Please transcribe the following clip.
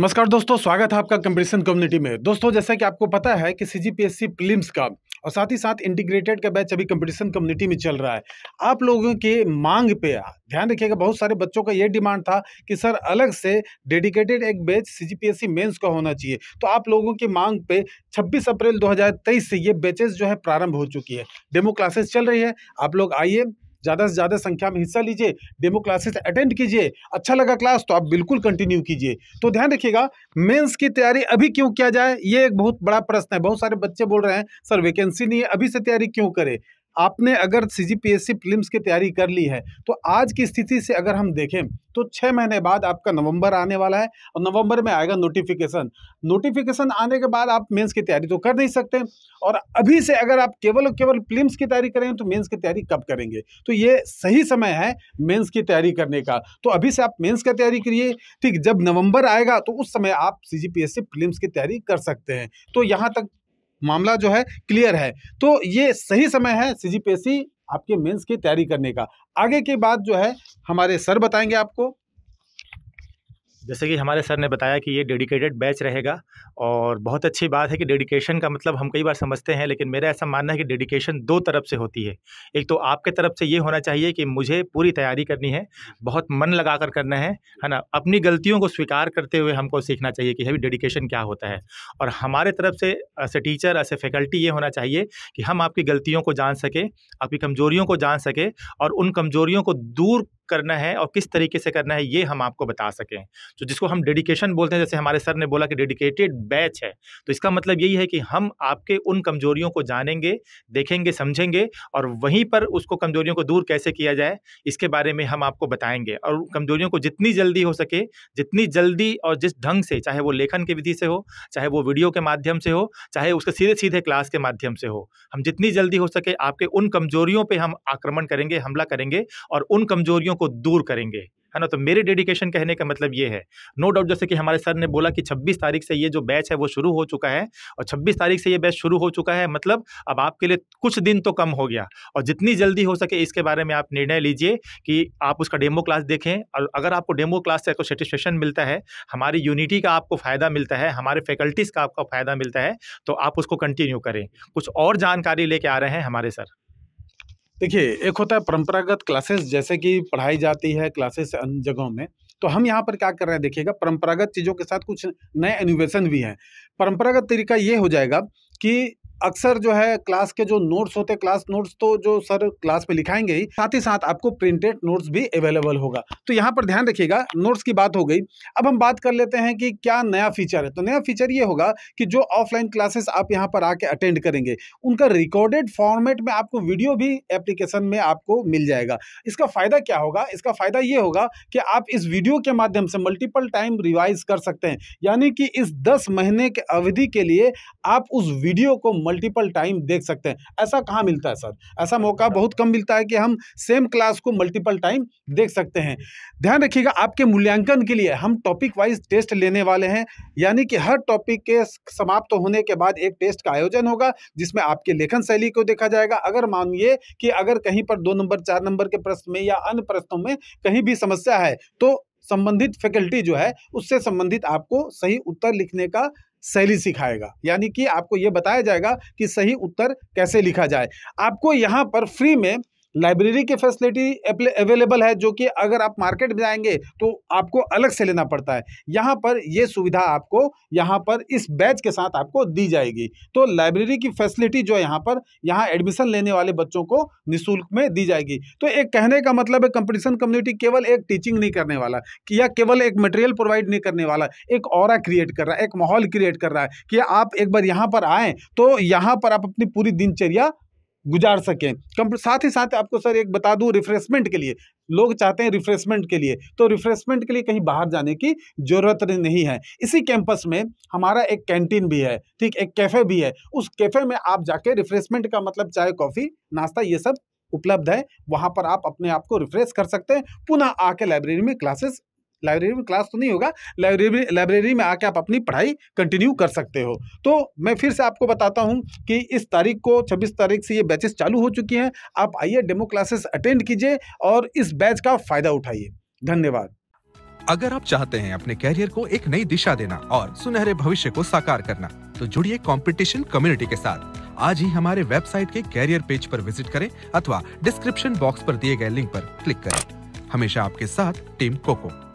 नमस्कार दोस्तों स्वागत है आपका कंपटीशन कम्युनिटी में दोस्तों जैसा कि आपको पता है कि सी जी पी एस सी का और साथ ही साथ इंटीग्रेटेड का बैच अभी कंपटीशन कम्युनिटी में चल रहा है आप लोगों के मांग पे ध्यान रखिएगा बहुत सारे बच्चों का ये डिमांड था कि सर अलग से डेडिकेटेड एक batch C G P S C mains का होना चाहिए तो आप लोगों की मांग पे 26 अप्रैल 2023 से ये बैचेस जो है प्रारंभ हो चुकी है डेमो क्लासेस चल रही है आप लोग आइए ज़्यादा से ज़्यादा संख्या में हिस्सा लीजिए डेमो क्लासेस अटेंड कीजिए अच्छा लगा क्लास तो आप बिल्कुल कंटिन्यू कीजिए तो ध्यान रखिएगा मेंस की तैयारी अभी क्यों किया जाए ये एक बहुत बड़ा प्रश्न है बहुत सारे बच्चे बोल रहे हैं सर वैकेंसी नहीं है अभी से तैयारी क्यों करें आपने अगर C G P S C film की तैयारी कर ली है तो आज की स्थिति से अगर हम देखें तो छः महीने बाद आपका नवंबर आने वाला है और नवंबर में आएगा नोटिफिकेशन नोटिफिकेशन आने के बाद आप मेंस की तैयारी तो कर नहीं सकते और अभी से अगर आप केवल और केवल फिल्म की तैयारी करें तो मेंस की तैयारी कब करेंगे तो ये सही समय है मेंस की तैयारी करने का तो अभी से आप मेंस की तैयारी करिए ठीक जब नवंबर आएगा तो उस समय आप सी जी पी एस सी की तैयारी कर सकते हैं तो यहाँ तक मामला जो है क्लियर है तो ये सही समय है सी आपके मेंस की तैयारी करने का आगे की बात जो है हमारे सर बताएंगे आपको जैसे कि हमारे सर ने बताया कि ये डेडिकेटेड बैच रहेगा और बहुत अच्छी बात है कि डेडिकेशन का मतलब हम कई बार समझते हैं लेकिन मेरा ऐसा मानना है कि डेडिकेशन दो तरफ से होती है एक तो आपके तरफ से ये होना चाहिए कि मुझे पूरी तैयारी करनी है बहुत मन लगा कर करना है है ना अपनी गलतियों को स्वीकार करते हुए हमको सीखना चाहिए कि भाई डेडिकेशन क्या होता है और हमारे तरफ से ऐसे ए टीचर ऐसे ए फैकल्टी ये होना चाहिए कि हम आपकी गलतियों को जान सकें आपकी कमजोरियों को जान सकें और उन कमजोरियों को दूर करना है और किस तरीके से करना है ये हम आपको बता सकें तो जिसको हम डेडिकेशन बोलते हैं जैसे हमारे सर ने बोला कि डेडिकेटेड बैच है तो इसका मतलब यही है कि हम आपके उन कमजोरियों को जानेंगे देखेंगे समझेंगे और वहीं पर उसको कमजोरियों को दूर कैसे किया जाए इसके बारे में हम आपको बताएंगे और कमजोरियों को जितनी जल्दी हो सके जितनी जल्दी और जिस ढंग से चाहे वो लेखन की विधि से हो चाहे वो वीडियो के माध्यम से हो चाहे उसके सीधे सीधे क्लास के माध्यम से हो हम जितनी जल्दी हो सके आपके उन कमजोरियों पर हम आक्रमण करेंगे हमला करेंगे और उन कमजोरियों को दूर करेंगे है ना तो मेरे डेडिकेशन कहने का मतलब ये है नो no डाउट जैसे कि हमारे सर ने बोला कि 26 तारीख से ये जो बैच है वो शुरू हो चुका है और 26 तारीख से ये बैच शुरू हो चुका है मतलब अब आपके लिए कुछ दिन तो कम हो गया और जितनी जल्दी हो सके इसके बारे में आप निर्णय लीजिए कि आप उसका डेमो क्लास देखें और अगर आपको डेमो क्लास से आपको सेटिस्फेक्शन मिलता है हमारी यूनिटी का आपको फ़ायदा मिलता है हमारे फैकल्टीज़ का आपका फ़ायदा मिलता है तो आप उसको कंटिन्यू करें कुछ और जानकारी लेके आ रहे हैं हमारे सर देखिए एक होता है परंपरागत क्लासेस जैसे कि पढ़ाई जाती है क्लासेस अन्य जगहों में तो हम यहाँ पर क्या कर रहे हैं देखिएगा परंपरागत चीज़ों के साथ कुछ नए इनोवेशन भी हैं परंपरागत तरीका ये हो जाएगा कि अक्सर जो है क्लास के जो नोट्स होते हैं क्लास नोट्स तो जो सर क्लास में लिखाएंगे ही साथ ही साथ आपको प्रिंटेड नोट्स भी अवेलेबल होगा तो यहाँ पर ध्यान रखिएगा नोट्स की बात हो गई अब हम बात कर लेते हैं कि क्या नया फीचर है तो नया फीचर ये होगा कि जो ऑफलाइन क्लासेस आप यहाँ पर आके अटेंड करेंगे उनका रिकॉर्डेड फॉर्मेट में आपको वीडियो भी एप्लीकेशन में आपको मिल जाएगा इसका फ़ायदा क्या होगा इसका फ़ायदा ये होगा कि आप इस वीडियो के माध्यम से मल्टीपल टाइम रिवाइज कर सकते हैं यानी कि इस दस महीने के अवधि के लिए आप उस वीडियो को मल्टीपल टाइम देख सकते हैं ऐसा कहाँ मिलता है सर ऐसा मौका बहुत कम मिलता है कि हम सेम क्लास को मल्टीपल टाइम देख सकते हैं ध्यान रखिएगा आपके मूल्यांकन के लिए हम टॉपिक वाइज टेस्ट लेने वाले हैं यानी कि हर टॉपिक के समाप्त होने के बाद एक टेस्ट का आयोजन होगा जिसमें आपके लेखन शैली को देखा जाएगा अगर मानिए कि अगर कहीं पर दो नंबर चार नंबर के प्रश्न में या अन्य प्रश्नों में कहीं भी समस्या है तो संबंधित फैकल्टी जो है उससे संबंधित आपको सही उत्तर लिखने का शैली सिखाएगा यानी कि आपको ये बताया जाएगा कि सही उत्तर कैसे लिखा जाए आपको यहाँ पर फ्री में लाइब्रेरी की फैसिलिटी अवेलेबल है जो कि अगर आप मार्केट में जाएंगे तो आपको अलग से लेना पड़ता है यहाँ पर यह सुविधा आपको यहाँ पर इस बैच के साथ आपको दी जाएगी तो लाइब्रेरी की फैसिलिटी जो है यहाँ पर यहाँ एडमिशन लेने वाले बच्चों को निःशुल्क में दी जाएगी तो एक कहने का मतलब है कंपटीशन कम्युनिटी केवल एक टीचिंग नहीं करने वाला कि या केवल एक मटेरियल प्रोवाइड नहीं करने वाला एक और क्रिएट कर रहा है एक माहौल क्रिएट कर रहा है कि आप एक बार यहाँ पर आएँ तो यहाँ पर आप अपनी पूरी दिनचर्या गुजार सकें कम साथ ही साथ आपको सर एक बता दूं रिफ्रेशमेंट के लिए लोग चाहते हैं रिफ्रेशमेंट के लिए तो रिफ्रेशमेंट के लिए कहीं बाहर जाने की ज़रूरत नहीं है इसी कैंपस में हमारा एक कैंटीन भी है ठीक एक कैफ़े भी है उस कैफ़े में आप जाके रिफ्रेशमेंट का मतलब चाय कॉफ़ी नाश्ता ये सब उपलब्ध है वहाँ पर आप अपने आप को रिफ्रेश कर सकते हैं पुनः आके लाइब्रेरी में क्लासेस लाइब्रेरी में क्लास तो नहीं होगा लाइब्रेरी लाइब्रेरी में आके आप अपनी पढ़ाई कंटिन्यू कर सकते हो तो मैं फिर से आपको बताता हूँ कि इस तारीख को छब्बीस तारीख से ये बैचेस चालू हो चुकी हैं आप आइए डेमो क्लासेस अटेंड कीजिए और इस बैच का फ़ायदा उठाइए धन्यवाद अगर आप चाहते हैं अपने कैरियर को एक नई दिशा देना और सुनहरे भविष्य को साकार करना तो जुड़िए कंपटीशन कम्युनिटी के साथ आज ही हमारे वेबसाइट के कैरियर पेज पर विजिट करें अथवा डिस्क्रिप्शन बॉक्स पर दिए गए लिंक पर क्लिक करें हमेशा आपके साथ टीम कोको